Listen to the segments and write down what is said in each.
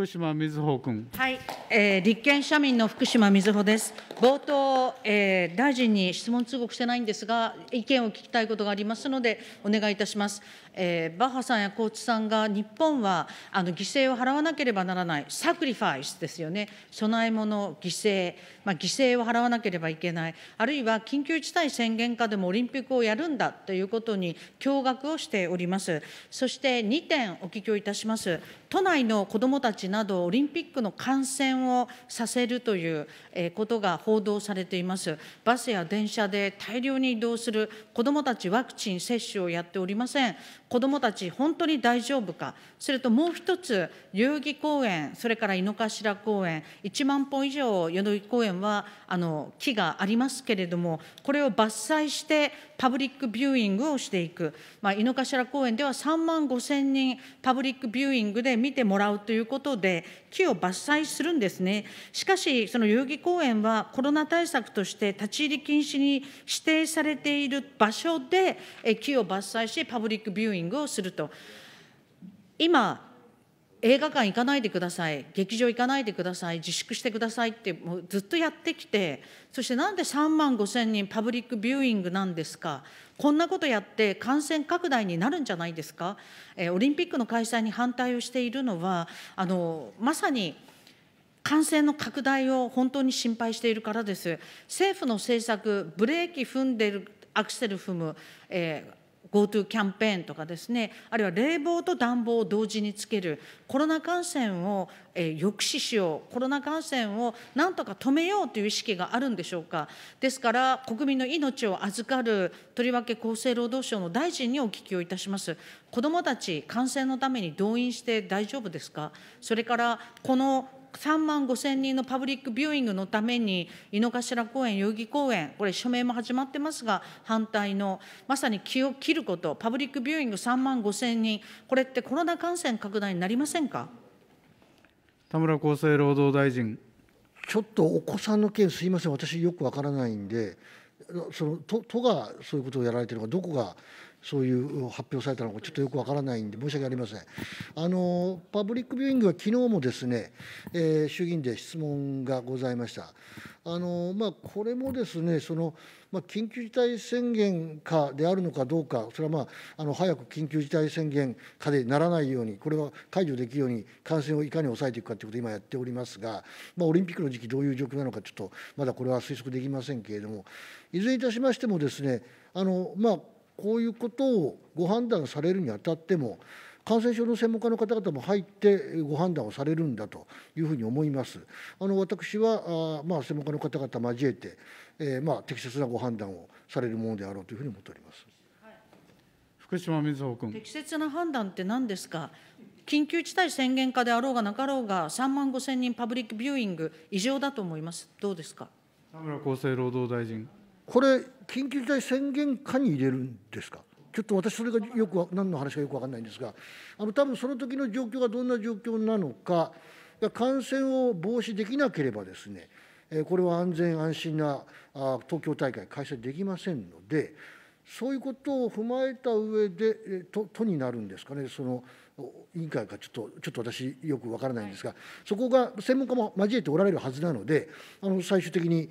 福島みずほ君。はい、えー、立憲社民の福島みずほです。冒頭、えー、大臣に質問通告してないんですが、意見を聞きたいことがありますので、お願いいたします。えー、バッハさんやコーチさんが日本はあの犠牲を払わなければならないサクリファイスですよね備え物犠牲、まあ、犠牲を払わなければいけないあるいは緊急事態宣言下でもオリンピックをやるんだということに驚愕をしておりますそして2点お聞きをいたします都内の子どもたちなどオリンピックの感染をさせるということが報道されていますバスや電車で大量に移動する子どもたちワクチン接種をやっておりません子どもたち、本当に大丈夫か、それともう一つ、代々木公園、それから井の頭公園、1万本以上、代々木公園はあの木がありますけれども、これを伐採して、パブリックビューイングをしていく、まあ、井の頭公園では3万5千人、パブリックビューイングで見てもらうということで、木を伐採するんですね。しかし、その代々木公園はコロナ対策として立ち入り禁止に指定されている場所で、木を伐採し、パブリックビューイングをすると。今映画館行かないでください劇場行かないでください自粛してくださいってもうずっとやってきてそしてなんで3万5千人パブリックビューイングなんですかこんなことやって感染拡大になるんじゃないですか、えー、オリンピックの開催に反対をしているのはあのまさに感染の拡大を本当に心配しているからです。政府の政策ブレーキ踏んでるアクセル踏む、えー GoTo キャンペーンとかですねあるいは冷房と暖房を同時につけるコロナ感染を、え抑止しようコロナ感染をなんとか止めようという意識があるんでしょうかですから国民の命を預かるとりわけ厚生労働省の大臣にお聞きをいたします子どもたち感染のために動員して大丈夫ですかそれからこの3万5千人のパブリックビューイングのために、井の頭公園、代々木公園、これ、署名も始まってますが、反対の、まさに気を切ること、パブリックビューイング3万5千人、これってコロナ感染拡大になりませんか田村厚生労働大臣。ちょっとお子さんの件、すみません、私、よくわからないんで、その都都がそういうことをやられてるのか、どこがそういう発表されたのがちょっとよくわからないんで申し訳ありません。あのパブリックビューイングは昨日もですね、えー、衆議院で質問がございました。あのまあ、これもですねその、まあ、緊急事態宣言下であるのかどうか、それは、まあ、あの早く緊急事態宣言下でならないように、これは解除できるように、感染をいかに抑えていくかということを今やっておりますが、まあ、オリンピックの時期、どういう状況なのか、ちょっとまだこれは推測できませんけれども、いずれいたしましても、ですねあの、まあこういうことをご判断されるにあたっても、感染症の専門家の方々も入ってご判断をされるんだというふうに思います。あの私はあ、まあ、専門家の方々交えて、えー、まあ、適切なご判断をされるものであろうというふうに思っております。はい、福島みずほ君。適切な判断って何ですか。緊急事態宣言下であろうがなかろうが、3万5千人パブリックビューイング、異常だと思います。どうですか。田村厚生労働大臣。これ、緊急事態宣言下に入れるんですか。ちょっと私、それがよく何の話かよく分かんないんですが、あの多分その時の状況がどんな状況なのか、感染を防止できなければですね、これは安全安心な東京大会開催できませんので、そういうことを踏まえた上で都とになるんですかね、その委員会かちょっとちょっと私よくわからないんですが、そこが専門家も交えておられるはずなのであの最終的に、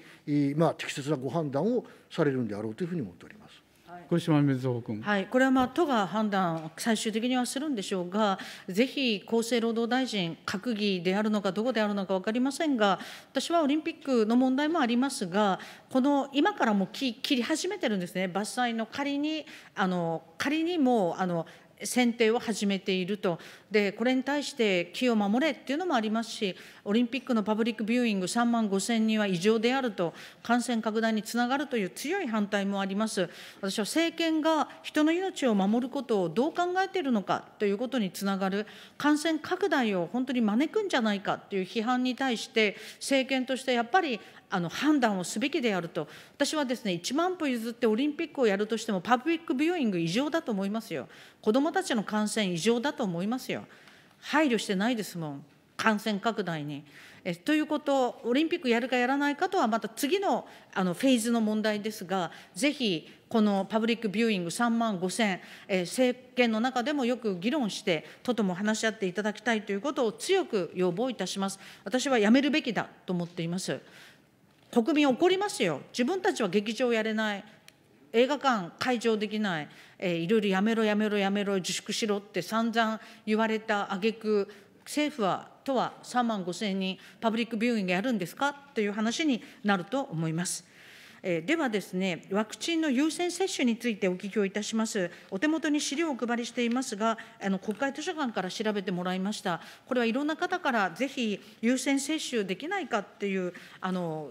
まあ、適切なご判断をされるんであろうというふうに思っております。小島瑞穂君、はい、これは、まあ、都が判断、最終的にはするんでしょうが、ぜひ厚生労働大臣、閣議であるのか、どこであるのか分かりませんが、私はオリンピックの問題もありますが、この今からもう切り始めてるんですね、伐採の仮に、あの仮にもうあの選定を始めていると、でこれに対して木を守れっていうのもありますし、オリンピックのパブリックビューイング3万5千人は異常であると、感染拡大につながるという強い反対もあります、私は政権が人の命を守ることをどう考えているのかということにつながる、感染拡大を本当に招くんじゃないかという批判に対して、政権としてやっぱりあの判断をすべきであると、私はですね、1万歩譲ってオリンピックをやるとしても、パブリックビューイング異常だと思いますよ、子どもたちの感染、異常だと思いますよ、配慮してないですもん、感染拡大に。えということ、オリンピックやるかやらないかとは、また次のあのフェーズの問題ですが、ぜひ、このパブリックビューイング3万5000、え政権の中でもよく議論して、ととも話し合っていただきたいということを強く要望いたします。私はやめるべきだと思っています。国民怒りますよ、自分たちは劇場やれない、映画館、会場できない、えー、いろいろやめろ、やめろ、やめろ、自粛しろって散々言われた挙句政府は、都は3万5千人、パブリックビューイングやるんですかっていう話になると思います。えではですね、ワクチンの優先接種についてお聞きをいたします。お手元に資料をお配りしていますが、あの国会図書館から調べてもらいました。これはいろんな方からぜひ優先接種できないかっていうあの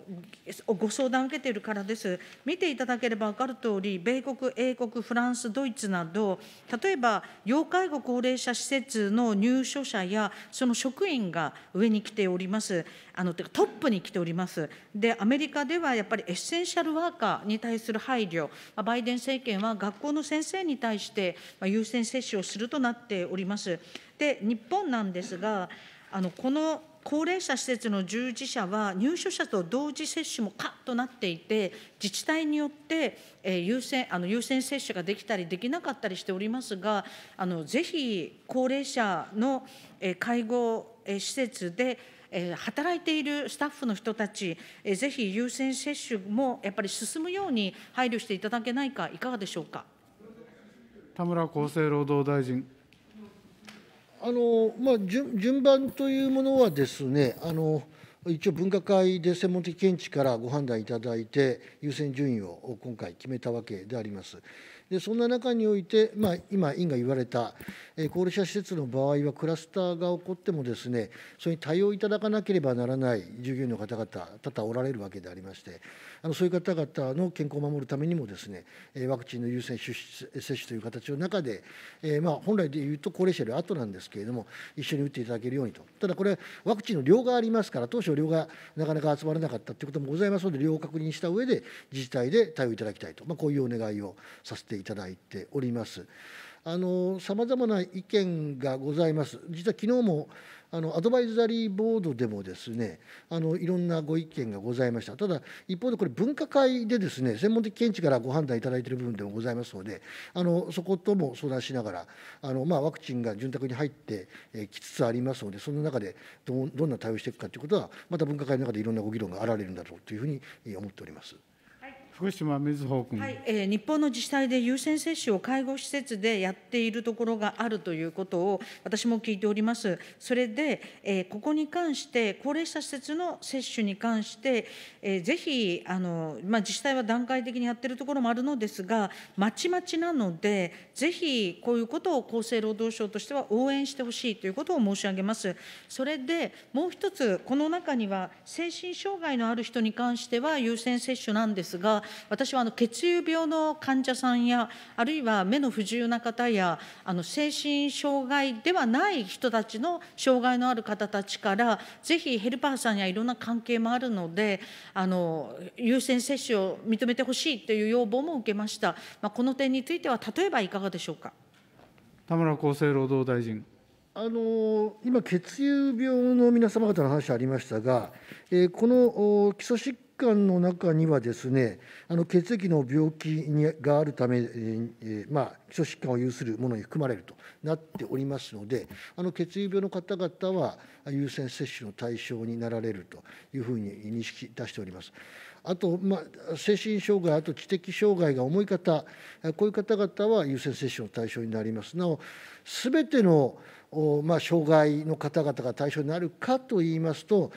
ご相談を受けているからです。見ていただければ分かるとおり、米国、英国、フランス、ドイツなど、例えば要介護高齢者施設の入所者やその職員が上に来ております。あのトップに来ております。で、アメリカではやっぱりエッセンシャャルワーカーに対する配慮、バイデン政権は学校の先生に対して優先接種をするとなっております。で、日本なんですが、あのこの高齢者施設の従事者は入所者と同時接種も可となっていて、自治体によって、え優先あの優先接種ができたりできなかったりしておりますが、あのぜひ高齢者の、え介護、え施設でえ働いているスタッフの人たち、えぜひ優先接種もやっぱり進むように配慮していただけないか、いかがでしょうか。田村厚生労働大臣。あのまあ、順順番というものはですね、あの一応、分科会で専門的見地からご判断いただいて、優先順位を今回決めたわけであります。でそんな中において、まあ、今、委員が言われた、え高齢者施設の場合は、クラスターが起こってもです、ね、それに対応いただかなければならない従業員の方々、多々おられるわけでありまして、あのそういう方々の健康を守るためにもです、ね、ワクチンの優先接種という形の中で、えまあ、本来でいうと高齢者より後なんですけれども、一緒に打っていただけるようにと、ただこれ、ワクチンの量がありますから、当初、量がなかなか集まらなかったということもございますので、量を確認した上で、自治体で対応いただきたいと、まあ、こういうお願いをさせていただいております。あの様々な意見がございます。実は昨日もあのアドバイザリーボードでもですねあのいろんなご意見がございましたただ一方でこれ分科会でですね専門的見地からご判断いただいている部分でもございますのであのそことも相談しながらあの、まあ、ワクチンが潤沢に入ってきつつありますのでその中でどどんな対応していくかということはまた分科会の中でいろんなご議論があられるんだろうというふうに思っております。福島瑞穂君、はいえー、日本の自治体で優先接種を介護施設でやっているところがあるということを私も聞いております、それで、えー、ここに関して、高齢者施設の接種に関して、えー、ぜひあの、まあ、自治体は段階的にやっているところもあるのですが、まちまちなので、ぜひこういうことを厚生労働省としては応援してほしいということを申し上げます。それでもう一つ、この中には精神障害のある人に関しては優先接種なんですが、私はあの血友病の患者さんや、あるいは目の不自由な方や、あの精神障害ではない人たちの障害のある方たちから、ぜひヘルパーさんやいろんな関係もあるので、あの優先接種を認めてほしいという要望も受けました。まあ、この点については、例えばいかがでしょうか。田村厚生労働大臣。あの今、血友病の皆様方の話ありましたが、えー、この基礎疾官の中にはですね、あの血液の病気にがあるため、えー、まあ、基礎疾患を有するものに含まれるとなっておりますので、あの血液病の方々は優先接種の対象になられるというふうに認識出しております。あと、まあ、精神障害、あと知的障害が重い方、こういう方々は優先接種の対象になります。なお、すべてのまあ、障害の方々が対象になるかといいますと、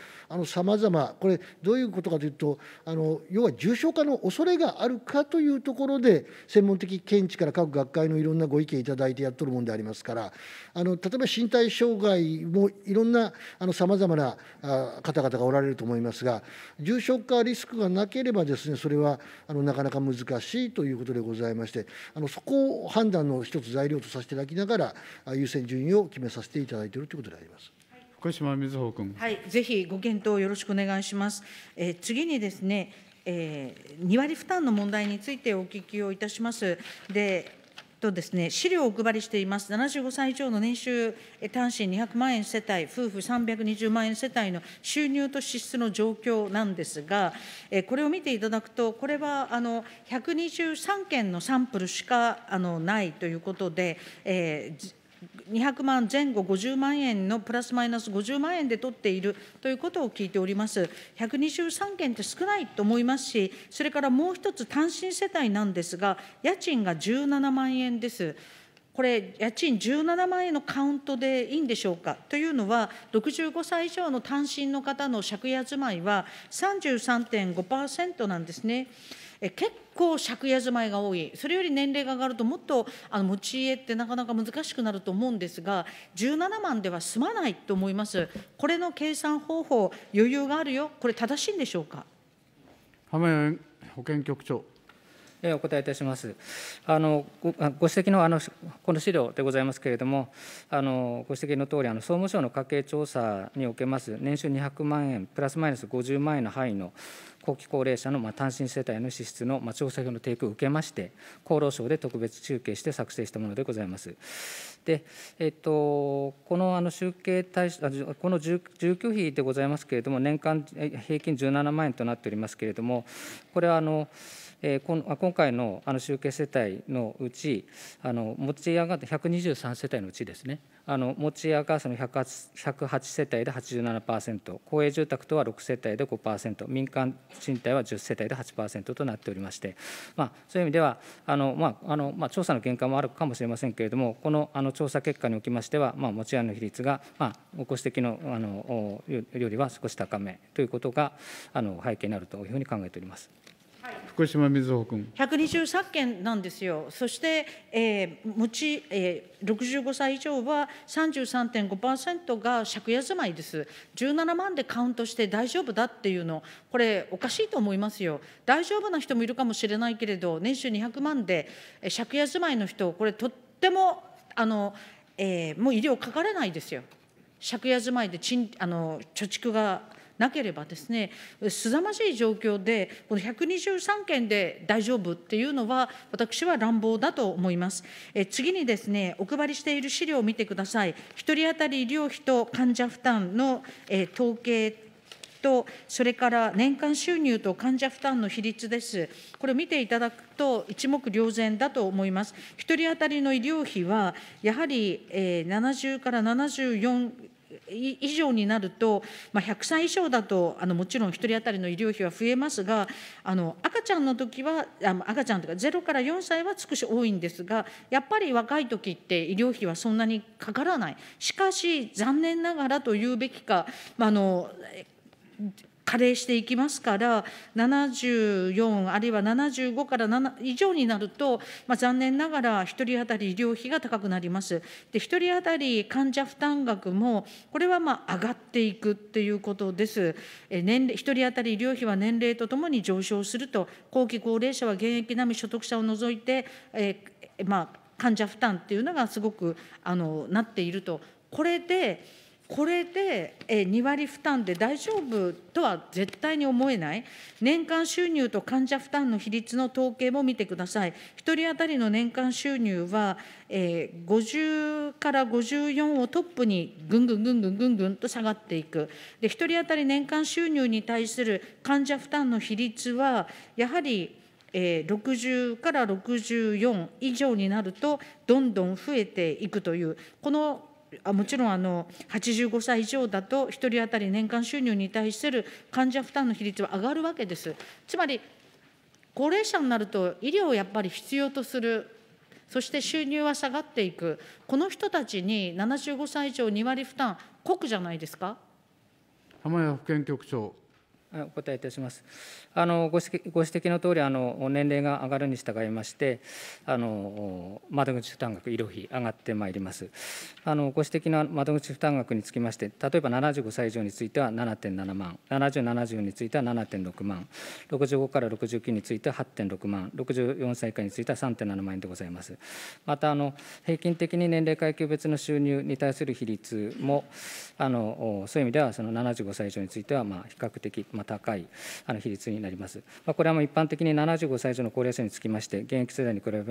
さまざま、これ、どういうことかというとあの、要は重症化の恐れがあるかというところで、専門的見地から各学会のいろんなご意見いただいてやっとるもんでありますから、あの例えば身体障害もいろんなさまざまな方々がおられると思いますが、重症化リスクがなければです、ね、それはあのなかなか難しいということでございまして、あのそこを判断の一つ材料とさせていただきながら、優先順位を決めめさせていただいているということであります。福島瑞穂君。はい、ぜひご検討よろしくお願いします。えー、次にですね、えー、2割負担の問題についてお聞きをいたします。で、とですね、資料をお配りしています、75歳以上の年収単身200万円世帯、夫婦320万円世帯の収入と支出の状況なんですが、これを見ていただくと、これはあの123件のサンプルしかあのないということで、えー200万前後50万円のプラスマイナス50万円で取っているということを聞いております。123件って少ないと思いますし、それからもう一つ、単身世帯なんですが、家賃が17万円です。これ、家賃17万円のカウントでいいんでしょうかというのは、65歳以上の単身の方の借家住まいは33.5%なんですね。え結構借家住まいが多いそれより年齢が上がるともっとあの持ち家ってなかなか難しくなると思うんですが17万では済まないと思いますこれの計算方法余裕があるよこれ正しいんでしょうか浜保健局長お答えいたします。あのごご指摘のあのこの資料でございますけれども、あのご指摘のとおり、あの総務省の家計調査におけます、年収200万円、プラスマイナス50万円の範囲の後期高齢者の単身世帯の支出の調査票の提供を受けまして、厚労省で特別集計して作成したものでございます。で、えっと、このあの集計対象、この住住居費でございますけれども、年間平均17万円となっておりますけれども、これはあの、今回の集計世帯のうち、持ち家が123世帯のうちですね、持ち家がその 108, 108世帯で87%、公営住宅とは6世帯で5%、民間賃貸は10世帯で8%となっておりまして、まあ、そういう意味では、あのまああのまあ、調査の限界もあるかもしれませんけれども、このあの調査結果におきましては、まあ、持ち家の比率が、まあ、ご指摘のあのよりは少し高めということがあの背景になるというふうに考えております。福島みずほ君。123件なんですよ、そして、えー、持ち、えー、65歳以上は33.5%が借家住まいです、17万でカウントして大丈夫だっていうの、これ、おかしいと思いますよ、大丈夫な人もいるかもしれないけれど、年収200万で借家住まいの人、これ、とってもあの、えー、もう医療かかれないですよ、借家住まいであの貯蓄が。なければですねまじい状況でこの123件で大丈夫っていうのは私は乱暴だと思いますえ次にですねお配りしている資料を見てください1人当たり医療費と患者負担の、え統計と、それから年間収入と患者負担の比率です。これを見ていただくと、一目瞭然だと思います。1人当たりの医療費は、やはり70から74以上になると、まあ、100歳以上だとあのもちろん1人当たりの医療費は増えますがあの赤ちゃんの時はあ赤ちゃんとか0から4歳は少し多いんですがやっぱり若い時って医療費はそんなにかからないしかし残念ながらというべきか、まあ、あの加齢していきますから74あるいは75から7以上になると、まあ、残念ながら1人当たり医療費が高くなります。で1人当たり患者負担額もこれはまあ上がっていくっていうことです。え年齢1人当たり医療費は年齢とともに上昇すると後期高齢者は現役並み所得者を除いて、えまあ、患者負担っていうのがすごくあのなっていると。これでこれで2割負担で大丈夫とは絶対に思えない、年間収入と患者負担の比率の統計も見てください、1人当たりの年間収入は、え50から54をトップにぐんぐんぐんぐんぐんぐんと下がっていく、で1人当たり年間収入に対する患者負担の比率は、やはりえ60から64以上になると、どんどん増えていくという、このあもちろんあの85歳以上だと、1人当たり年間収入に対する患者負担の比率は上がるわけです。つまり、高齢者になると、医療をやっぱり必要とする、そして収入は下がっていく、この人たちに75歳以上2割負担、くじゃないですか。浜谷保健局長。お答えいたします。あのご指摘の通りあり、年齢が上がるに従いまして、あの窓口負担額、医療費、上がってまいります。あのご指摘の窓口負担額につきまして、例えば75歳以上については7.7万、70、70については7.6万、65から69については8.6万、64歳以下については3.7万円でございます。またあの、平均的に年齢階級別の収入に対する比率も、あのそういう意味では、その75歳以上については、まあ、比較的、まあ高いあの比率になります。まあ、これはもう一般的に75歳以上の高齢者につきまして、現役世代に比べ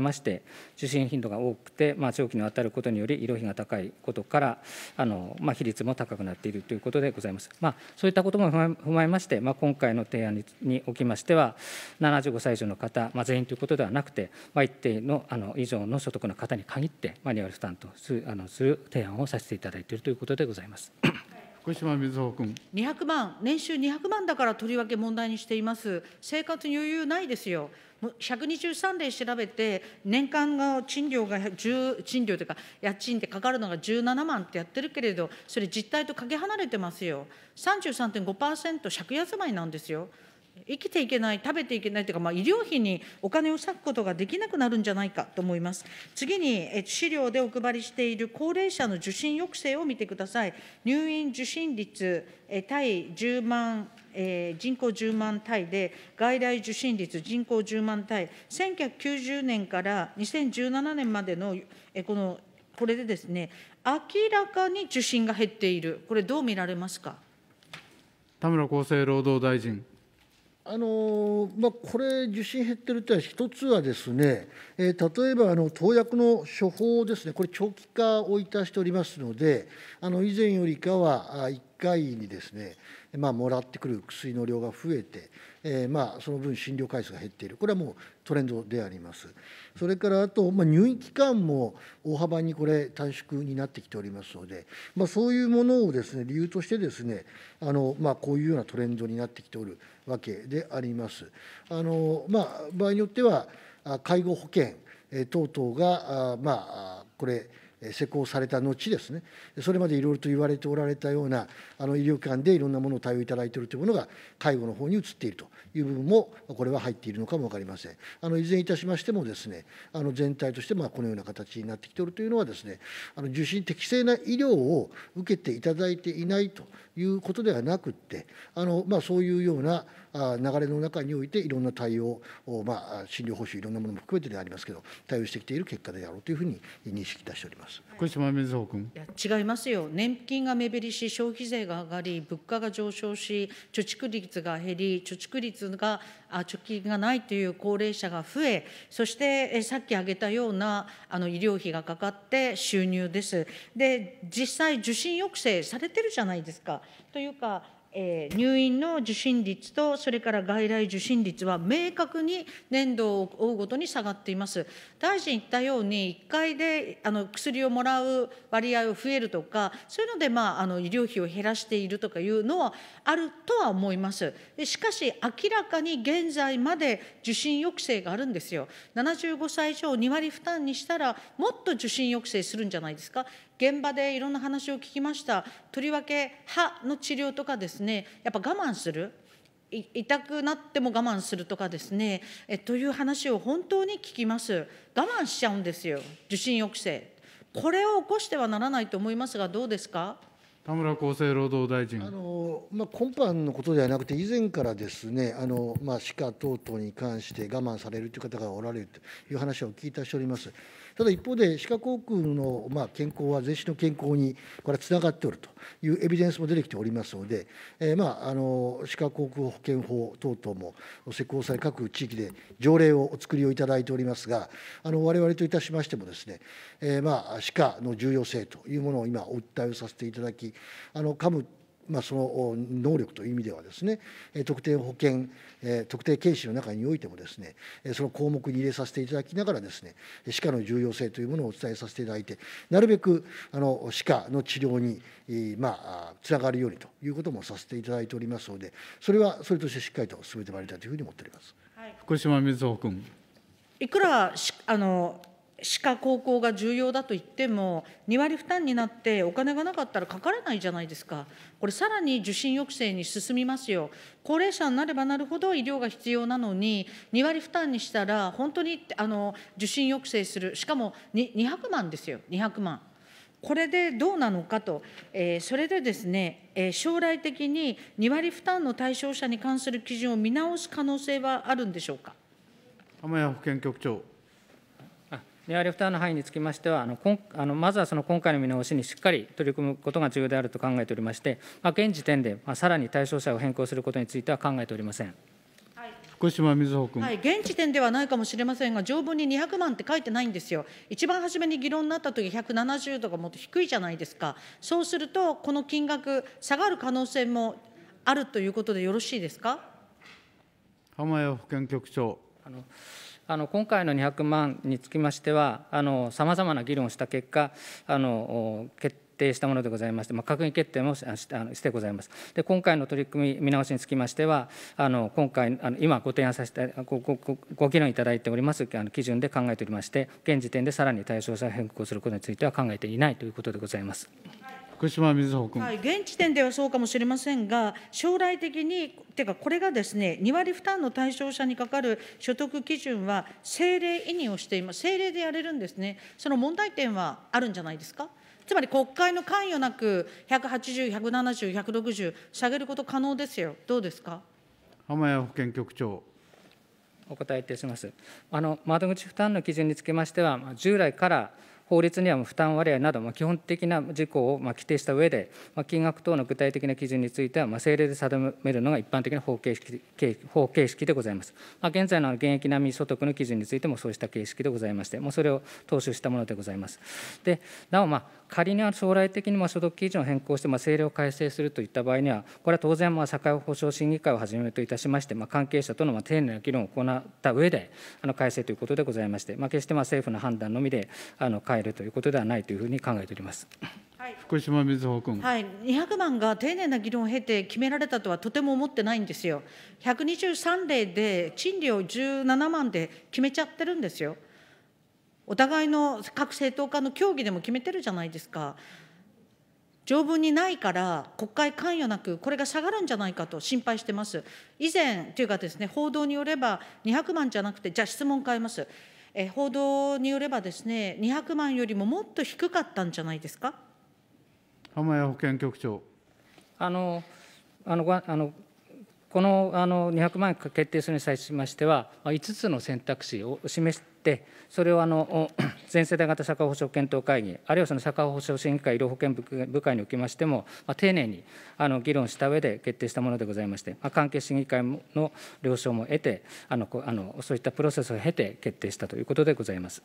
まして、受診頻度が多くて、まあ、長期にわたることにより、医療費が高いことから、あのまあ、比率も高くなっているということでございます。まあ、そういったことも踏まえまして、まあ、今回の提案におきましては、75歳以上の方、まあ、全員ということではなくて、まあ、一定のあの以上の所得の方に限って、マニュアル負担とすあのする提案をさせていただいているということでございます。福島みずほ君。200万、年収200万だからとりわけ問題にしています。生活に余裕ないですよ。123例調べて、年間の賃料が10、賃料というか、家賃ってかかるのが17万ってやってるけれど、それ実態とかけ離れてますよ。33.5%、借家住まいなんですよ。生きていけない、食べていけないというか、まあ、医療費にお金を割くことができなくなるんじゃないかと思います。次に、資料でお配りしている高齢者の受診抑制を見てください。入院受診率対10万え人口10万単で、外来受診率人口10万単1990年から2017年までの、えこのこれでですね、明らかに受診が減っている、これ、どう見られますか田村厚生労働大臣。あのまあ、これ、受診減ってるというのは、一つはですね、えー、例えばあの投薬の処方ですね、これ、長期化をいたしておりますので、あの以前よりかは1回にですね、まあ、もらってくる薬の量が増えて、えー、まあ、その分、診療回数が減っている、これはもうトレンドであります。それからあと、まあ、入院期間も大幅にこれ、短縮になってきておりますので、まそういうものをですね理由としてですね、あのまこういうようなトレンドになってきておる。わけであります。あのまあ、場合によっては介護保険等々が、まあ、これ、施行された後ですね、それまでいろいろと言われておられたような、あの医療機関でいろんなものを対応いただいているというものが、介護の方に移っているという部分も、これは入っているのかも分かりません。あのいずれにいたしましてもです、ね、あの全体としてまあこのような形になってきておるというのはです、ね、あの受診適正な医療を受けていただいていないということではなくって、あのまあ、そういうような流れの中においていろんな対応まあ、診療報酬いろんなものも含めてでありますけど対応してきている結果であろうというふうに認識いたしております福島みずほ君いや違いますよ年金が目減りし消費税が上がり物価が上昇し貯蓄率が減り貯蓄率があ貯金がないという高齢者が増えそしてえさっき挙げたようなあの医療費がかかって収入ですで実際受診抑制されてるじゃないですかというかえ入院の受診率と、それから外来受診率は明確に年度を追うごとに下がっています。大臣言ったように、1回であの薬をもらう割合を増えるとか、そういうので、まあ、あの医療費を減らしているとかいうのはあるとは思います。しかし、明らかに現在まで受診抑制があるんですよ。75歳以上2割負担にしたら、もっと受診抑制するんじゃないですか。現場でいろんな話を聞きました、とりわけ歯の治療とかですね、やっぱ我慢する。痛くなっても我慢するとかですねえという話を本当に聞きます我慢しちゃうんですよ受診抑制これを起こしてはならないと思いますがどうですか田村厚生労働大臣あの、まあ、今般のことではなくて、以前からですねあの、まあ、歯科等々に関して我慢されるという方がおられるという話を聞いたしております。ただ一方で、歯科口腔のまあ健康は全身の健康にこれはつながっておるというエビデンスも出てきておりますので、えー、まああの歯科口腔保険法等々も施行され、各地域で条例をお作りをいただいておりますが、あの我々といたしましてもですね、えー、まあ歯科の重要性というものを今お訴えをさせていただき、あの噛むまあ、その能力という意味ではですね特定保険特定検視の中においてもですねその項目に入れさせていただきながらですね歯科の重要性というものをお伝えさせていただいてなるべくあの歯科の治療に、まあ、つながるようにということもさせていただいておりますのでそれはそれとしてしっかりと進めてまいりたいというふうに思っております、はい、福島みずほ君いくらあの歯科、高校が重要だと言っても、2割負担になって、お金がなかったらかからないじゃないですか、これ、さらに受診抑制に進みますよ、高齢者になればなるほど医療が必要なのに、2割負担にしたら、本当にあの受診抑制する、しかも200万ですよ、200万。これでどうなのかと、えー、それでですね、えー、将来的に2割負担の対象者に関する基準を見直す可能性はあるんでしょうか。浜谷保健局長。値上げ負担の範囲につきましては、あのあのまずはその今回の見直しにしっかり取り組むことが重要であると考えておりまして、まあ、現時点で、まあ、さらに対象者を変更することについては考えておりません。福島瑞穂君、はい、現時点ではないかもしれませんが、条文に200万って書いてないんですよ、一番初めに議論になったとき、170とかもっと低いじゃないですか、そうすると、この金額、下がる可能性もあるということでよろしいですか浜谷保健局長。あのあの今回の200万につきましては、さまざまな議論をした結果、あの決定したものでございまして、まあ、閣議決定もししてございます。で、今回の取り組み見直しにつきましては、あの今回、あの今ご提案させてごごご、ご議論いただいておりますあの基準で考えておりまして、現時点でさらに対象者変更することについては考えていないということでございます。福島瑞穂君、はい、現時点ではそうかもしれませんが、将来的に、てかこれがですね、2割負担の対象者にかかる所得基準は、政令委任をしています、政令でやれるんですね、その問題点はあるんじゃないですか。つまり国会の関与なく、180、170、160、下げること可能ですよ、どうですか浜谷保健局長。お答えいたしますあの窓口負担の基準につきましては、従来から法律には負担割合など、基本的な事項を規定した上で、金額等の具体的な基準については、政令で定めるのが一般的な法形式法形式でございます。現在の現役並み所得の基準についてもそうした形式でございまして、もうそれを踏襲したものでございます。でなお、まあ仮に将来的にま所得基準を変更してま政令を改正するといった場合には、これは当然、社会保障審議会をはじめといたしまして、ま関係者とのま丁寧な議論を行った上で、あの改正ということでございまして、ま決してま政府の判断のみであの変えるということではないというふうに考えております。福島みずほ君、はい、200万が丁寧な議論を経て決められたとはとても思ってないんですよ、123例で賃料17万で決めちゃってるんですよ。お互いの各政党間の協議でも決めてるじゃないですか。条文にないから国会関与なく、これが下がるんじゃないかと心配してます。以前というかですね、報道によれば200万じゃなくて、じゃあ質問変えます。え報道によればですね、200万よりももっと低かったんじゃないですか。浜谷保健局長。あの、あの、あのこのあの200万円決定するに際しましては、5つの選択肢を示して、それをあの 全世代型社会保障検討会議、あるいはその社会保障審議会、医療保険部会におきましても、ま丁寧にあの議論した上で決定したものでございまして、ま関係審議会の了承も得てあのあの、そういったプロセスを経て決定したということでございます。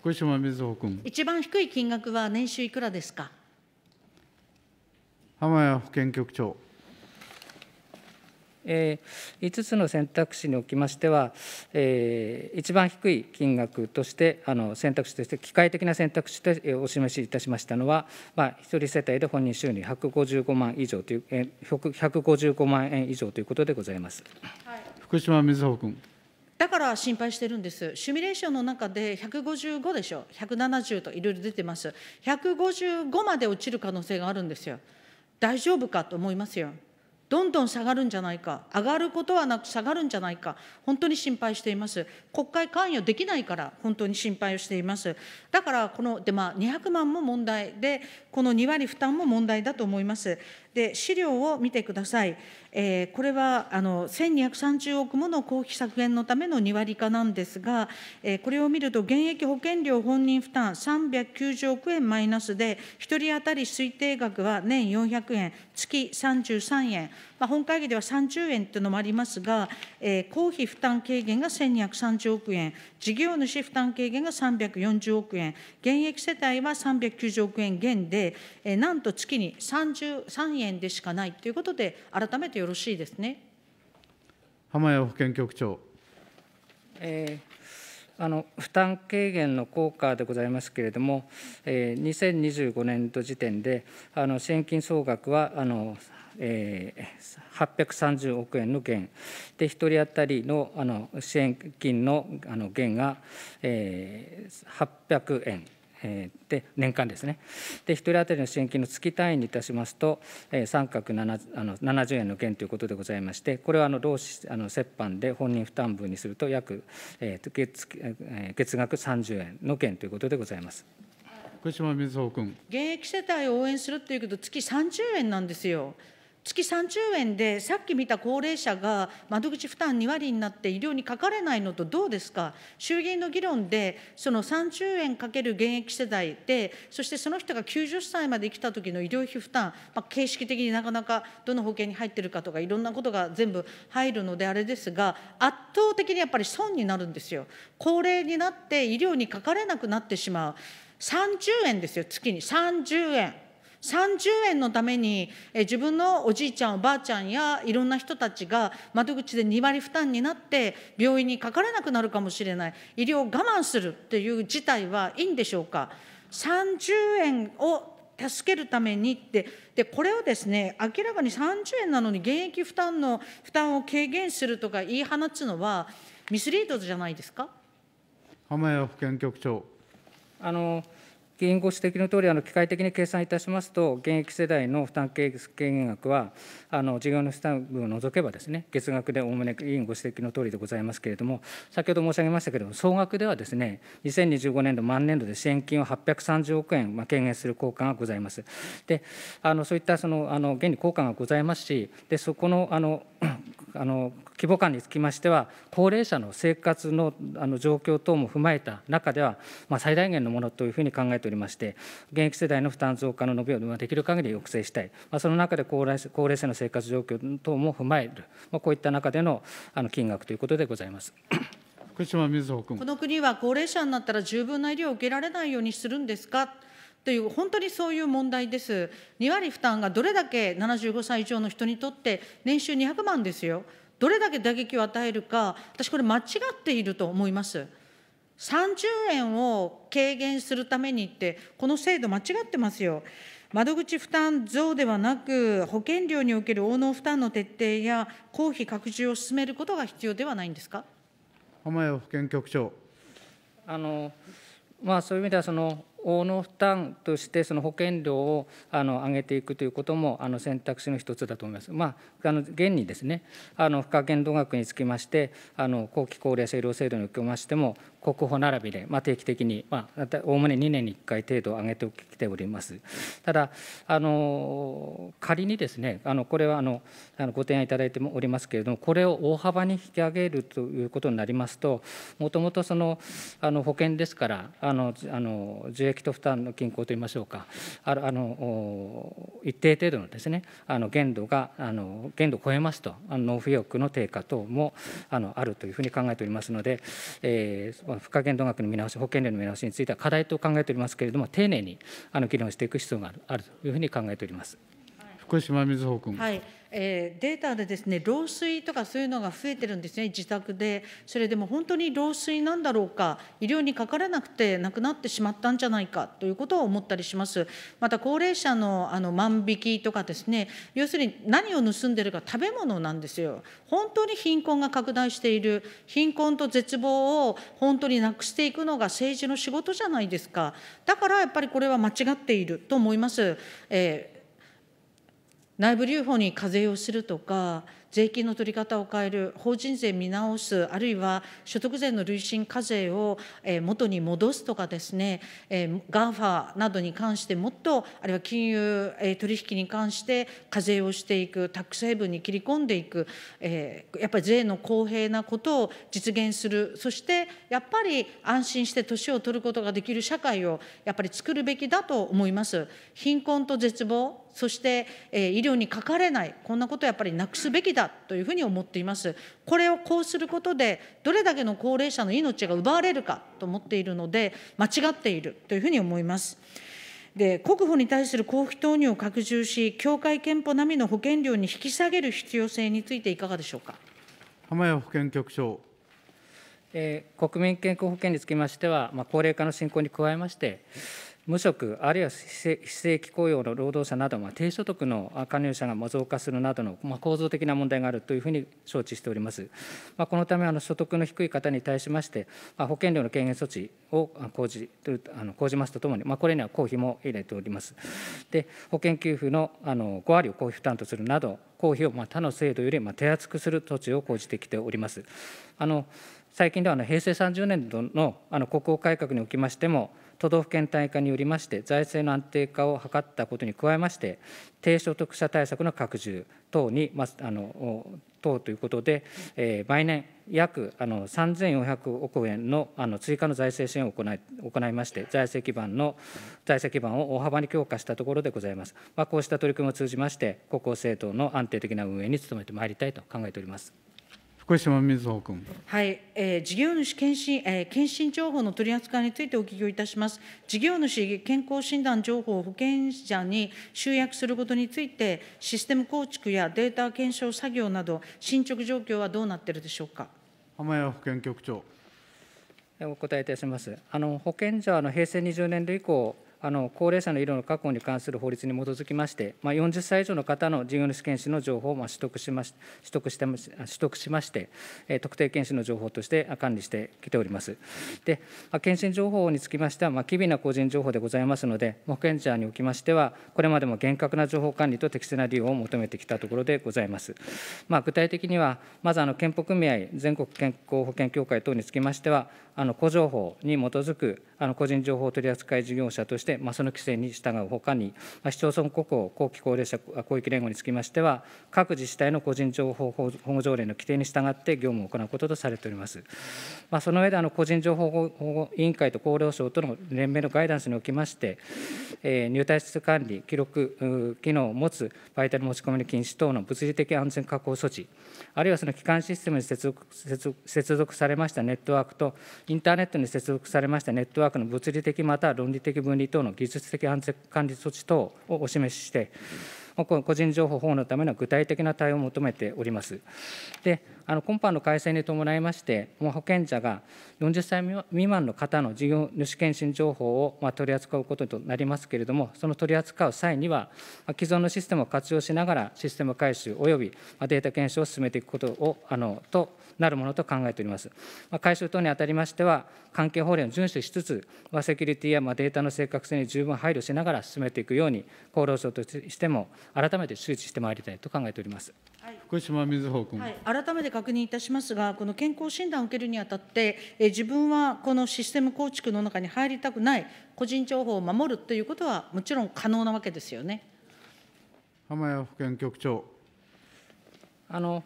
福 島みずほ君。一番低い金額は年収いくらですか。浜谷保険局長。え5つの選択肢におきましては、え一番低い金額としてあの選択肢として機械的な選択肢でしてお示しいたしましたのは、まあ、1人世帯で本人収入155万以上という、え155万円以上ということでございます。はい、福島みずほ君。だから心配してるんです、シミュレーションの中で155でしょ、170といろいろ出てます、155まで落ちる可能性があるんですよ、大丈夫かと思いますよ。どんどん下がるんじゃないか、上がることはなく下がるんじゃないか、本当に心配しています。国会関与できないから、本当に心配をしています。だから、この、で、まあ、200万も問題で、この2割負担も問題だと思います。で、資料を見てください。えー、これは、あの、1230億もの公費削減のための2割化なんですが、えー、これを見ると、現役保険料本人負担390億円マイナスで、1人当たり推定額は年400円、月33円、本会議では30円というのもありますが、公費負担軽減が1230億円、事業主負担軽減が340億円、現役世帯は390億円減で、なんと月に33円でしかないということで、改めてよろしいですね浜谷保健局長。えーあの負担軽減の効果でございますけれども、えー、2025年度時点で、あの支援金総額はあのえ830億円の減、で1人当たりのあの支援金のあの減が、え800円。で年間ですね。で、1人当たりの支援金の月単位にいたしますと、3角70円の減ということでございまして、これはあの労使あの折半で本人負担分にすると約、え月月額30円の減ということでございます。福島みずほ君。現役世帯を応援するっていうけど、月30円なんですよ。月30円でさっき見た高齢者が窓口負担2割になって医療にかかれないのとどうですか、衆議院の議論で、その30円かける現役世代で、そしてその人が90歳まで生きた時の医療費負担、まあ、形式的になかなかどの保険に入ってるかとか、いろんなことが全部入るのであれですが、圧倒的にやっぱり損になるんですよ。高齢になって医療にかかれなくなってしまう。30円ですよ、月に30円。30円のために、え自分のおじいちゃんおばあちゃんやいろんな人たちが窓口で2割負担になって病院にかからなくなるかもしれない医療を我慢するっていう事態はいいんでしょうか30円を助けるためにって、でこれをですね明らかに30円なのに現役負担の負担を軽減するとか言い放つのは、ミスリードじゃないですか浜谷保健局長。あの議員ご指摘のとおり、機械的に計算いたしますと、現役世代の負担軽減額は、あの事業の負担分を除けばですね、月額でおおむね委員ご指摘のとおりでございますけれども、先ほど申し上げましたけれども、総額ではですね、2025年度、満年度で支援金を830億円、まあ、軽減する効果がございます。で、あのそういったそのあの現に効果がございますし、でそこのあのあの規模感につきましては、高齢者の生活のあの状況等も踏まえた中では、まあ、最大限のものというふうに考えておりまして、現役世代の負担増加の伸びをできる限り抑制したい、まあ、その中で高齢高齢者の生活状況等も踏まえる、まあ、こういった中でのあの金額ということでございます。福島瑞穂君この国は高齢者になったら十分な医療を受けられないようにするんですかという、本当にそういう問題です。2割負担がどれだけ75歳以上の人にとって年収200万ですよ。どれだけ打撃を与えるか、私これ間違っていると思います。30円を軽減するためにって、この制度間違ってますよ。窓口負担増ではなく、保険料における応納負担の徹底や公費拡充を進めることが必要ではないんですか浜谷保険局長。あのまあ、そういう意味ではその、の負担としてその保険料をあの上げていくということもあの選択肢の一つだと思います。まあ、あの現にですねあの不可限度額につきましてあの後期高齢者医療制度におきましても国保並びで、まあ、定期的に、まあ、おおむね2年に1回程度上げてきております。ただ、あの仮にですね、あのこれはあのあのご提案いただいておりますけれども、これを大幅に引き上げるということになりますと、もともとそのあの保険ですから、あのあの受益と負担の均衡といいましょうか、あの一定程度のですね、あの限度があの限度を超えますと、あの納付意欲の低下等もあのあるというふうに考えておりますので、えーの不限度額の見直し、保険料の見直しについては課題と考えておりますけれども、丁寧にあの議論していく必要があるあるというふうに考えております。福島瑞穂君。はい。えー、データでですね漏水とかそういうのが増えてるんですね、自宅で、それでも本当に漏水なんだろうか、医療にかからなくて亡くなってしまったんじゃないかということを思ったりします、また高齢者のあの万引きとかですね、要するに何を盗んでるか、食べ物なんですよ、本当に貧困が拡大している、貧困と絶望を本当になくしていくのが政治の仕事じゃないですか、だからやっぱりこれは間違っていると思います。えー内部留保に課税をするとか税金の取り方を変える、法人税見直す、あるいは所得税の累進課税を元に戻すとかですね、ガンファなどに関してもっと、あるいは金融取引に関して課税をしていく、タックスヘブンに切り込んでいく、やっぱり税の公平なことを実現する、そしてやっぱり安心して年を取ることができる社会をやっぱり作るべきだと思います。貧困と絶望そして、え医療にかかれない、こんなことをやっぱりなくすべきだだというふうに思っています。これをこうすることで、どれだけの高齢者の命が奪われるかと思っているので、間違っているというふうに思います。で国保に対する公費投入を拡充し、協会憲法並みの保険料に引き下げる必要性についていかがでしょうか浜谷保険局長。えー、国民健康保険につきましては、まあ、高齢化の進行に加えまして、無職あるいは非正規雇用の労働者など、ま低所得の加入者が増加するなどの、構造的な問題があるというふうに承知しております。このため所得の低い方に対しまして、保険料の軽減措置を講じ講じますとともに、これには公費も入れております。で保険給付の5割を公費負担とするなど公費を他の制度より手厚くする措置を講じてきております。あの最近では平成30年度の国交改革におきましても都道府県単位化によりまして、財政の安定化を図ったことに加えまして、低所得者対策の拡充等に、まあの等ということで、えー、毎年約あの3400億円のあの追加の財政支援を行い行いまして、財政基盤の財政基盤を大幅に強化したところでございます。まあ、こうした取り組みを通じまして、高校生等の安定的な運営に努めてまいりたいと考えております。福島みずほ君。はい、えー、事業主健診、えー、健診情報の取り扱いについてお聞きをいたします。事業主健康診断情報を保険者に集約することについて、システム構築やデータ検証作業など、進捗状況はどうなっているでしょうか。浜谷保健局長。お答えいたします。あの保険者の平成20年度以降、あの高齢者の医療の確保に関する法律に基づきまして、まあ、40歳以上の方の事業主検診の情報をまあ取得しまし取得して取得しまして、え特定研修の情報として管理してきております。で、まあ、検診情報につきましては、ま機微な個人情報でございますので、保険者におきましては、これまでも厳格な情報管理と適正な利用を求めてきたところでございます。まあ、具体的には、まずあの健保組合、全国健康保険協会等につきましては、あの個情報に基づくあの個人情報取扱事業者として、まあ、その規制に従うほかに、まあ、市町村国々後期高齢者広域連合につきましては、各自治体の個人情報保護条例の規定に従って業務を行うこととされております。まあ、その上であの個人情報保護委員会と厚労省との連盟のガイダンスにおきまして、えー、入退室管理、記録機能を持つバイタル持ち込みの禁止等の物理的安全確保措置、あるいはその基幹システムに接続接続されましたネットワークとインターネットに接続されましたネットワークの物理的または論理的分離等の技術的安全管理措置等をお示しして、個人情報保護のための具体的な対応を求めております。であの今般の改正に伴いまして、保険者が40歳未満の方の事業主検診情報をま取り扱うこととなりますけれども、その取り扱う際には、既存のシステムを活用しながら、システム改修およびデータ検証を進めていくことをあのとなるものと考えております。改修等にあたりましては、関係法令を遵守しつつ、セキュリティやデータの正確性に十分配慮しながら進めていくように、厚労省としても改めて周知してまいりたいと考えております。福島みずほ君、はい、改めて確認いたしますが、この健康診断を受けるにあたって、自分はこのシステム構築の中に入りたくない、個人情報を守るということは、もちろん可能なわけですよね浜谷保健局長。あの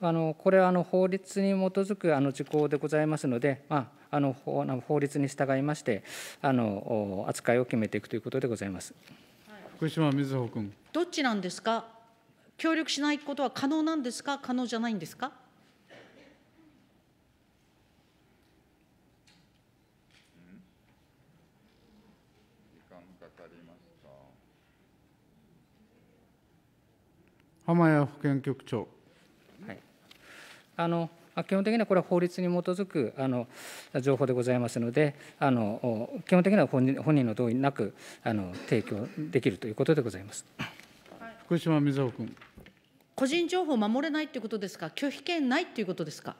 あのこれはあの法律に基づくあの事項でございますので、まあ、あの法律に従いましてあの、扱いを決めていくということでございます、はい、福島みずほ君。どっちなんですか、協力しないことは可能なんですか、可能じゃないんですか。かりました浜谷保健局長。はい、あの基本的にはこれは法律に基づくあの情報でございますので、あの基本的には本人本人の同意なくあの提供できるということでございます。福島みずほ君。個人情報を守れないということですか、拒否権ないということですか。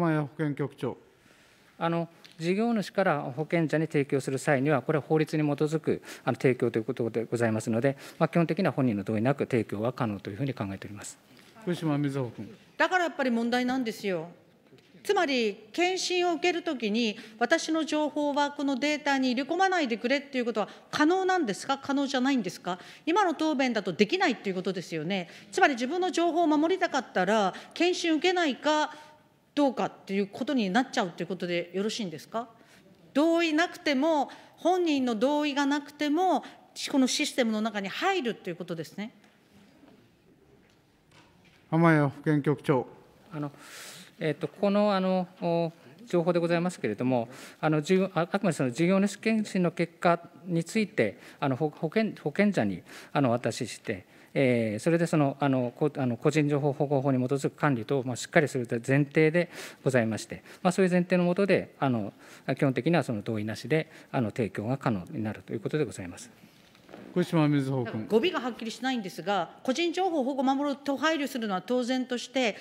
前保険局長。あの事業主から保険者に提供する際には、これは法律に基づくあの提供ということでございますので、まあ、基本的には本人の同意なく提供は可能というふうに考えております福島みずほ君。だからやっぱり問題なんですよ。つまり、検診を受けるときに、私の情報はこのデータに入れ込まないでくれっていうことは可能なんですか、可能じゃないんですか、今の答弁だとできないっていうことですよね。つまり、自分の情報を守りたかったら、検診受けないか、どうかっていうことになっちゃうということでよろしいんですか同意なくても、本人の同意がなくても、このシステムの中に入るということですね。浜谷保健局長。あのえーと、このあの情報でございますけれども、あのあくまでその事業主検診の結果について、あの保険保険者にあの渡しして、えそれでそのあのこあの個人情報保護法に基づく管理等をしっかりするという前提でございまして、まあ、そういう前提のもとであの基本的にはその同意なしであの提供が可能になるということでございます。小島瑞穂君語尾がはっきりしないんですが、個人情報保護を守ると配慮するのは当然として、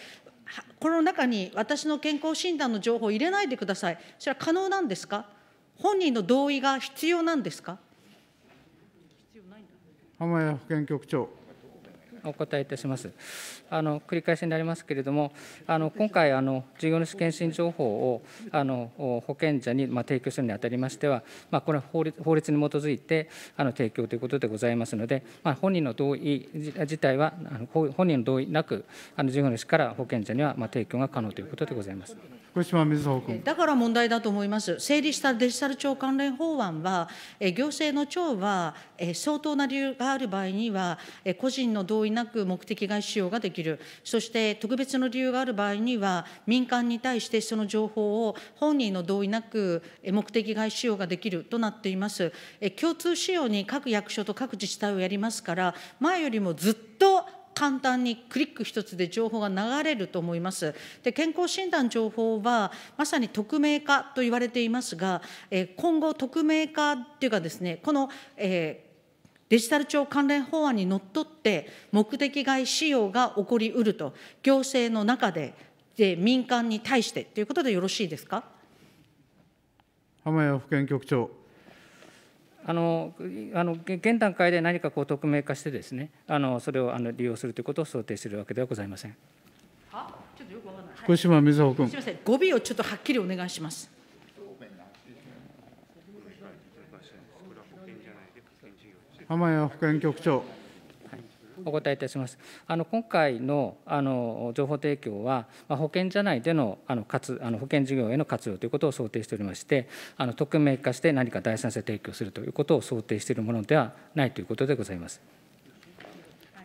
この中に私の健康診断の情報を入れないでください、それは可能なんですか、本人の同意が必要なんですか。浜谷保健局長。お答えいたします。あの繰り返しになりますけれども、あの今回あの事業主検診情報をあの保険者にまあ提供するにあたりましては、まあこれは法律法律に基づいてあの提供ということでございますので、まあ本人の同意自体はあの本人の同意なくあの事業主から保険者にはまあ提供が可能ということでございます。福島みず君。だから問題だと思います。整理したデジタル庁関連法案は、行政の庁は相当な理由がある場合には個人の同意いなく目的外使用ができる、そして特別の理由がある場合には、民間に対してその情報を本人の同意なく目的外使用ができるとなっています。共通使用に各役所と各自治体をやりますから、前よりもずっと簡単にクリック1つで情報が流れると思います。で健康診断情報は、まさに匿名化と言われていますが、え今後、匿名化ていうかですね、この、えーデジタル庁関連法案にのっとって、目的外使用が起こりうると、行政の中で、で民間に対してということでよろしいですか。浜谷保健局長。あのあの現段階で何かこう匿名化してですね、あのそれをあの利用するということを想定しているわけではございません。福島みずほ君。すみません、語尾をちょっとはっきりお願いします。浜谷保健局長。お答えいたしますあの今回のあの情報提供は、まあ、保険所内でのあの活あの保険事業への活用ということを想定しておりまして、あの匿名化して何か第三者提供するということを想定しているものではないということでございます。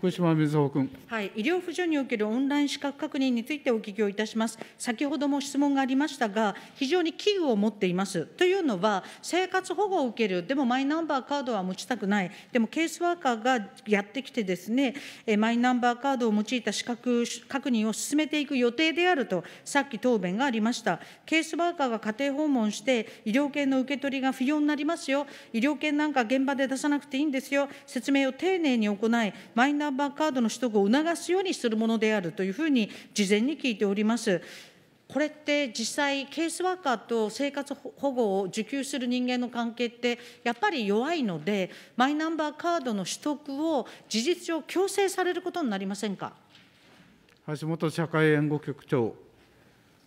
福島みずほ君。はい、医療扶助におけるオンライン資格確認についてお聞きをいたします。先ほども質問がありましたが、非常に危惧を持っています。というのは、生活保護を受ける、でもマイナンバーカードは持ちたくない、でもケースワーカーがやってきてですね、マイナンバーカードを用いた資格確認を進めていく予定であると、さっき答弁がありました。ケースワーカーが家庭訪問して、医療系の受け取りが不要になりますよ、医療系なんか現場で出さなくていいんですよ、説明を丁寧に行い、マイナンバーンバーカードの取得を促すようにするものであるというふうに事前に聞いております。これって実際、ケースワーカーと生活保護を受給する人間の関係って、やっぱり弱いので、マイナンバーカードの取得を事実上、強制されることになりませんか橋本社会援護局長。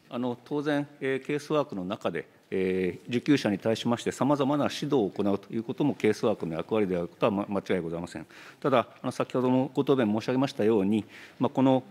あの当然、ケースワークの中で、え受給者に対しましてさまざまな指導を行うということもケースワークの役割であることは間違いございません。ただ、あの先ほどのご答弁申し上げましたように、まあ、この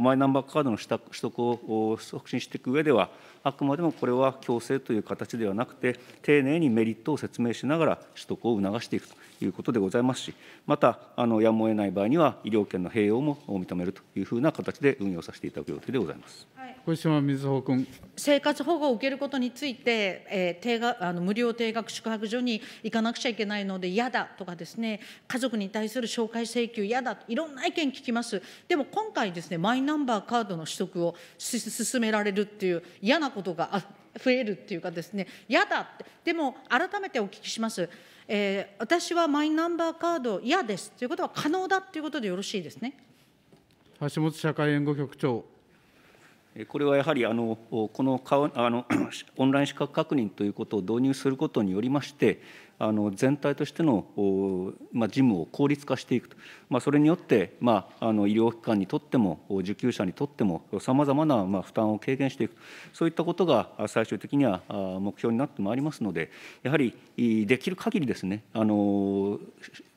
マイナンバーカードの取得を促進していく上では、あくまでもこれは強制という形ではなくて、丁寧にメリットを説明しながら取得を促していくということでございますし、また、あのやむを得ない場合には、医療権の併用も認めるというふうな形で運用させていただく予定でございます。はい小島瑞穂君生活保護を受けることについて、えー、定額あの無料定額宿泊所に行かなくちゃいけないので嫌だとかですね家族に対する紹介請求嫌だいろんな意見聞きますでも今回ですねマイナンバーカードの取得を進められるっていう嫌なことが増えるっていうかですね、嫌だって、でも改めてお聞きします、えー、私はマイナンバーカード嫌ですということは可能だということでよろしいですね。橋本社会援護局長これはやはりあのこのあの オンライン資格確認ということを導入することによりまして、あの全体としての、まあ、事務を効率化していくと、まあ、それによって、まあ、あの医療機関にとっても、受給者にとっても、さまざまな、まあ、負担を軽減していく、そういったことが最終的には目標になってまいりますので、やはりできる限りですね、あの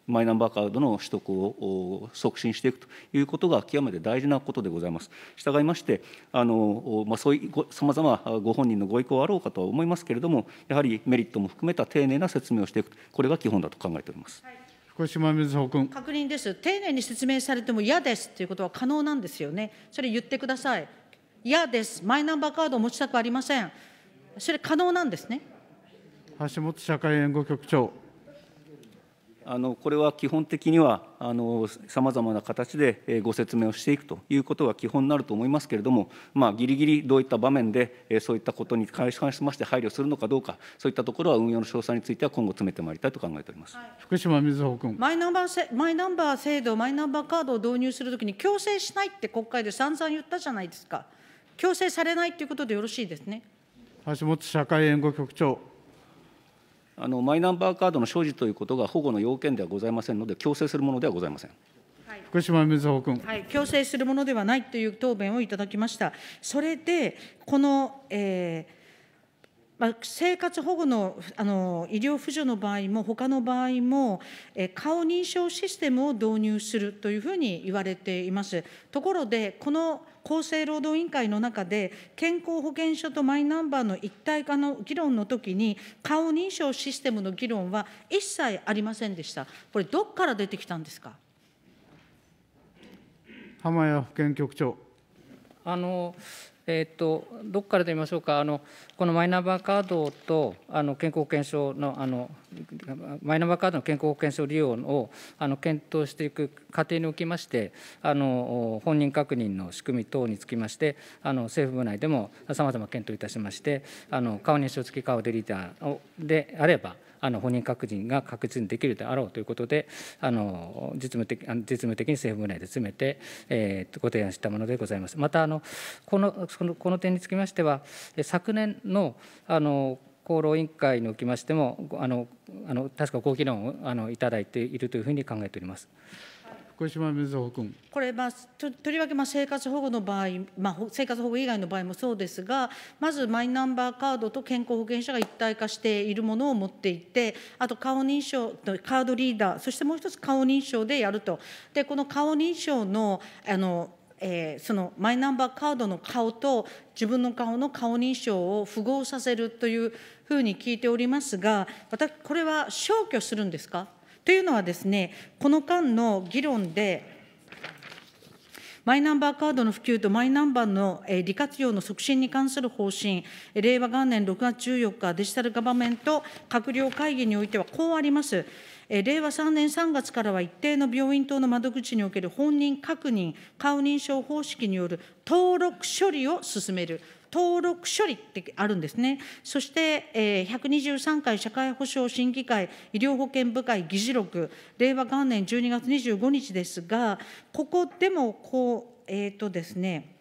マイナンバーカードの取得を促進していくということが極めて大事なことでございます。したがいまして、あのまあ、そういうさまざまご本人のご意向あろうかとは思いますけれども、やはりメリットも含めた丁寧な説明をしていく、これが基本だと考えております。はい福島みずほ君。確認です。丁寧に説明されても嫌ですということは可能なんですよね。それ言ってください。嫌です。マイナンバーカードを持ちたくありません。それ可能なんですね。橋本社会援護局長。あのこれは基本的にはさまざまな形でご説明をしていくということが基本になると思いますけれども、まあ、ぎりぎりどういった場面で、そういったことに関しまして配慮するのかどうか、そういったところは運用の詳細については今後、詰めてまいりたいと考えております、はい、福島みずほ君マイナンバー。マイナンバー制度、マイナンバーカードを導入するときに、強制しないって国会で散々言ったじゃないですか、強制されないということでよろしいですね。橋本社会援護局長あのマイナンバーカードの所持ということが保護の要件ではございませんので、強制するものではございません。福島瑞穂君、はい、強制するものではないという答弁をいただきました。それでこの、えーまあ、生活保護のあの医療扶助の場合も、他の場合も、え顔認証システムを導入するというふうに言われています。ところで、この厚生労働委員会の中で、健康保険証とマイナンバーの一体化の議論のときに、顔認証システムの議論は一切ありませんでした。これ、どこから出てきたんですか。浜谷保健局長あのえっ、ー、と、どこからで見ましょうか、あのこのマイナンバーカードとあの健康保険証のあの、マイナンバーカードの健康保険証利用をあの検討していく過程におきまして、あの本人確認の仕組み等につきまして、あの政府部内でもさまざま検討いたしまして、あの顔認証付き顔デリーターであれば、あの本人確認が確実にできるであろうということであの実務的実務的に政府部内で詰めて、えー、ご提案したものでございます。またあのこのそのこの点につきましては昨年のあの厚労委員会におきましてもあのあの確かご議論をあのいただいているというふうに考えております。小島瑞穂君。これ、まあ、ととりわけまあ生活保護の場合、まあ、生活保護以外の場合もそうですが、まずマイナンバーカードと健康保険証が一体化しているものを持っていて、あと顔認証、カードリーダー、そしてもう一つ顔認証でやると。でこの顔認証のあのえー、そのマイナンバーカードの顔と自分の顔の顔認証を符合させるというふうに聞いておりますが、私、これは消去するんですか。というのはですね、この間の議論で、マイナンバーカードの普及とマイナンバーの利活用の促進に関する方針、令和元年6月14日、デジタルガバメント閣僚会議においては、こうあります。令和3年3月からは一定の病院等の窓口における本人確認、顔認証方式による登録処理を進める登録処理ってあるんですね。そして、え123回社会保障審議会医療保険部会議事録、令和元年12月25日ですが、ここでもこう、えっ、ー、とですね、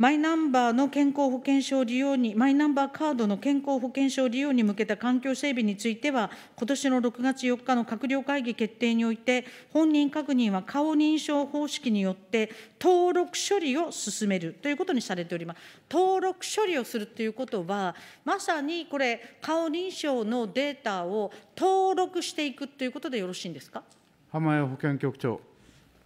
マイナンバーの健康保険証利用に、マイナンバーカードの健康保険証利用に向けた環境整備については、ことしの6月4日の閣僚会議決定において、本人確認は顔認証方式によって、登録処理を進めるということにされております。登録処理をするということは、まさにこれ、顔認証のデータを登録していくということでよろしいんですか。浜谷保険局長。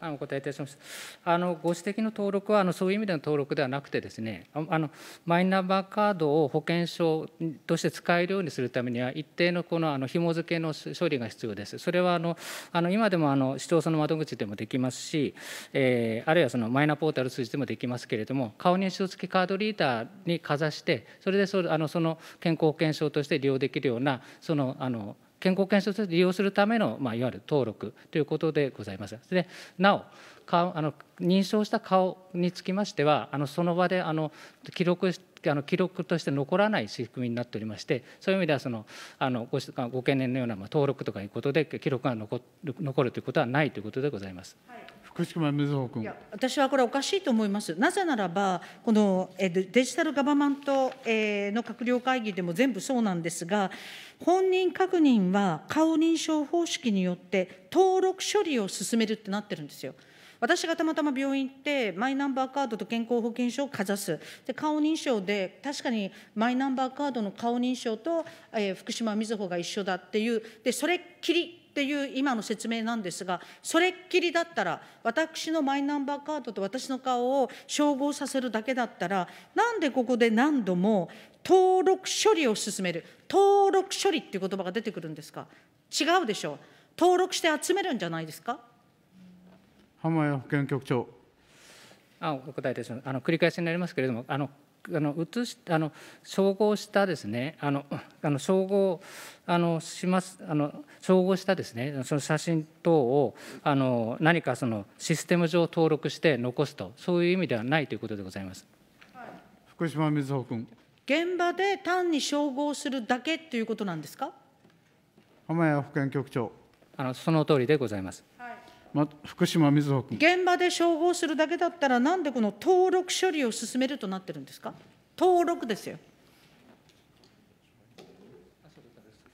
あのお答えいたしますあのご指摘の登録はあのそういう意味での登録ではなくてですね、あのマイナンバーカードを保険証として使えるようにするためには一定のこのあの紐付けの処理が必要です。それはあのあの今でもあの市町村の窓口でもできますし、えー、あるいはそのマイナポータル通じてもできますけれども、顔認証付きカードリーダーにかざして、それでそあのその健康保険証として利用できるようなそのあの健康保険証として利用するための、まあ、いわゆる登録ということでございます。でなお顔あの認証した顔につきましては、あのその場であの記録あの記録として残らない仕組みになっておりまして、そういう意味ではそのあのごご懸念のような、まあ、登録とかいうことで記録が残るということはないということでございます。はい福島穂君いや私はこれおかしいと思います。なぜならば、このデジタルガバマントの閣僚会議でも全部そうなんですが、本人確認は顔認証方式によって登録処理を進めるってなってるんですよ。私がたまたま病院行って、マイナンバーカードと健康保険証をかざす、で顔認証で、確かにマイナンバーカードの顔認証と、えー、福島みずほが一緒だっていう、でそれっきりっていう今の説明なんですが、それっきりだったら、私のマイナンバーカードと私の顔を照合させるだけだったら、なんでここで何度も登録処理を進める、登録処理っていう言葉が出てくるんですか、違うでしょう、登録して集めるんじゃないですか。浜谷保健局長あお答えですあの繰り返しになりますけれどもあのあの移しあの照合したですねあのあの照合あのしますあの照合したですねその写真等をあの何かそのシステム上登録して残すとそういう意味ではないということでございます。はい、福島みずほ君。現場で単に照合するだけということなんですか。浜谷保健局長。あのその通りでございます。はい。ま、福島みずほ君。現場で照合するだけだったら、なんでこの登録処理を進めるとなってるんですか。登録ですよ。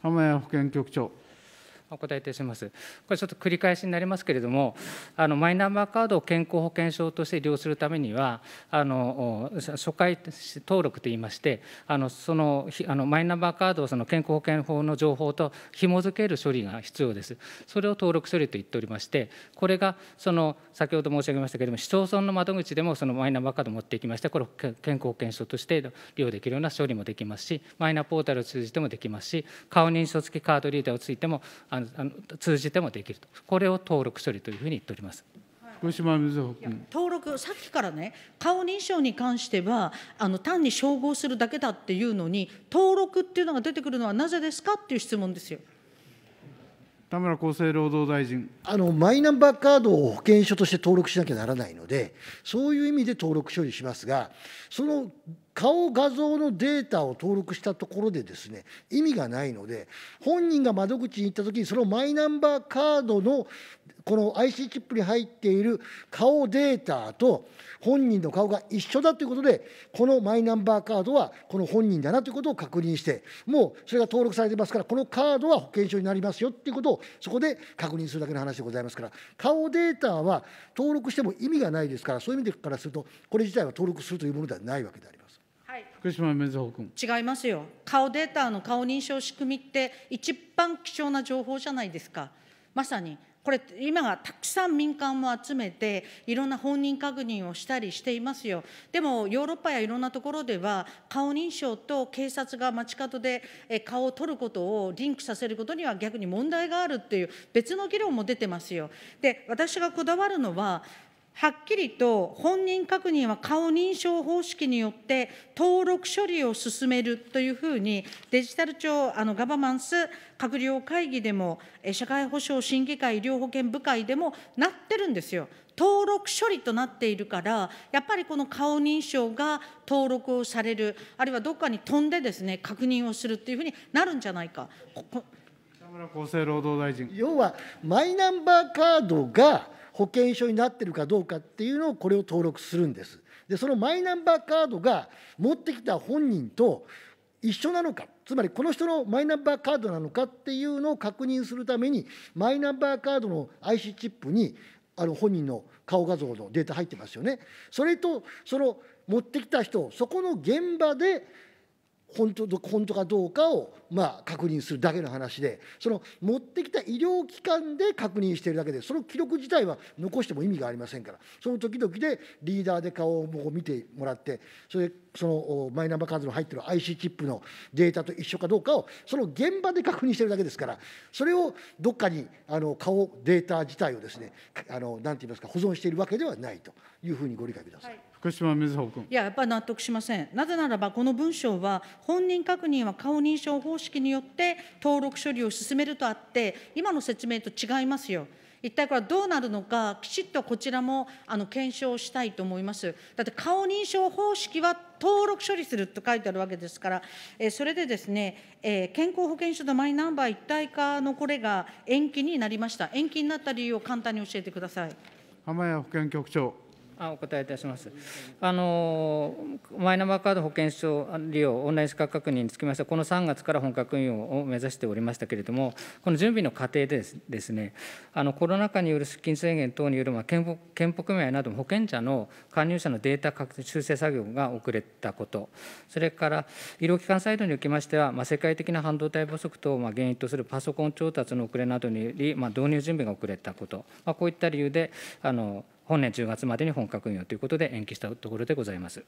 浜谷保健局長。お答えいたします。これちょっと繰り返しになりますけれども、あのマイナンバーカードを健康保険証として利用するためには、あの初回登録といいまして、あのそのあのマイナンバーカードをその健康保険法の情報と紐付ける処理が必要です。それを登録処理と言っておりまして、これがその先ほど申し上げましたけれども、市町村の窓口でもそのマイナンバーカードを持っていきまして、これを健康保険証として利用できるような処理もできますし、マイナポータルを通じてもできますし、顔認証付きカードリーダーをついても、ああの通じてもできるとこれを登録処理というふうに言っております。福島瑞穂君登録さっきからね顔認証に関してはあの単に照合するだけだっていうのに登録っていうのが出てくるのはなぜですかっていう質問ですよ。田村厚生労働大臣あのマイナンバーカードを保険証として登録しなきゃならないのでそういう意味で登録処理しますがその顔画像のデータを登録したところでですね意味がないので本人が窓口に行った時にそのマイナンバーカードのこの IC チップに入っている顔データと本人の顔が一緒だということでこのマイナンバーカードはこの本人だなということを確認してもうそれが登録されてますからこのカードは保険証になりますよっていうことをそこで確認するだけの話でございますから顔データは登録しても意味がないですからそういう意味からするとこれ自体は登録するというものではないわけであります。福島みず君。違いますよ。顔データの顔認証仕組みって一番貴重な情報じゃないですか。まさにこれ、今がたくさん民間も集めて、いろんな本人確認をしたりしていますよ。でも、ヨーロッパやいろんなところでは、顔認証と警察が街角で顔を取ることをリンクさせることには逆に問題があるっていう、別の議論も出てますよ。で、私がこだわるのは、はっきりと本人確認は顔認証方式によって登録処理を進めるというふうにデジタル庁あのガバマンス閣僚会議でも社会保障審議会医療保険部会でもなってるんですよ。登録処理となっているから、やっぱりこの顔認証が登録をされる、あるいはどっかに飛んでですね確認をするというふうになるんじゃないか。北村厚生労働大臣要はマイナンバーカードが保険証になってるかどうかっていうのをこれを登録するんです。でそのマイナンバーカードが持ってきた本人と一緒なのかつまりこの人のマイナンバーカードなのかっていうのを確認するためにマイナンバーカードの IC チップにあの本人の顔画像のデータ入ってますよね。それとその持ってきた人そこの現場で本当本当かどうかをまあ確認するだけの話でその持ってきた医療機関で確認しているだけでその記録自体は残しても意味がありませんからその時々でリーダーで顔を見てもらってそれそのマイナンバーカードの入ってる IC チップのデータと一緒かどうかをその現場で確認しているだけですからそれをどっかにあの顔データ自体をですねあのなんて言いますか保存しているわけではないというふうにご理解ください、はい福島瑞穂君。いや、やっぱり納得しません。なぜならば、この文章は、本人確認は顔認証方式によって登録処理を進めるとあって、今の説明と違いますよ。一体これはどうなるのか、きちっとこちらもあの検証したいと思います。だって顔認証方式は登録処理すると書いてあるわけですから、えー、それでですね、えー、健康保険証とマイナンバー一体化のこれが延期になりました。延期になった理由を簡単に教えてください。浜谷保険局長。あお答えいたします。あのマイナンバーカード保険証利用、オンライン資格確認につきましては、この3月から本格運用を目指しておりましたけれども、この準備の過程でですね、あのコロナ禍による出勤制限等による、まあ、健保健保組合など保険者の加入者のデータ修正作業が遅れたこと、それから医療機関サイドにおきましては、まあ、世界的な半導体不足等をま原因とするパソコン調達の遅れなどにより、まあ、導入準備が遅れたこと、まあ、こういった理由で、あの本年10月までに本格運用ということで延期したところでございます。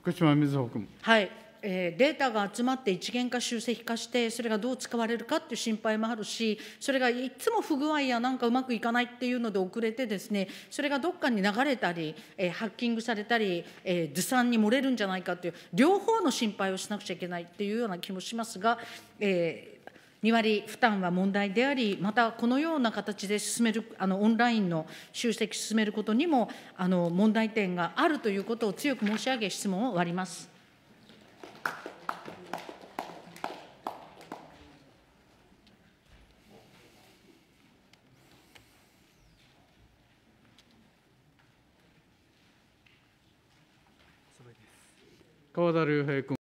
福島みずほ君。はい。えデータが集まって一元化集積化してそれがどう使われるかっていう心配もあるしそれがいつも不具合やなんかうまくいかないっていうので遅れてですねそれがどっかに流れたり、えハッキングされたり、えずさんに漏れるんじゃないかっていう両方の心配をしなくちゃいけないっていうような気もしますが、えー、2割負担は問題であり、またこのような形で進める、あのオンラインの集積進めることにもあの問題点があるということを強く申し上げ、質問を終わります。川田隆平君。